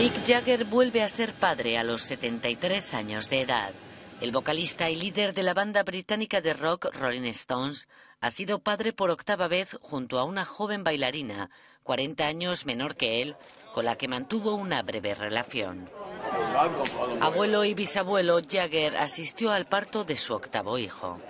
Nick Jagger vuelve a ser padre a los 73 años de edad. El vocalista y líder de la banda británica de rock Rolling Stones ha sido padre por octava vez junto a una joven bailarina, 40 años menor que él, con la que mantuvo una breve relación. Abuelo y bisabuelo Jagger asistió al parto de su octavo hijo.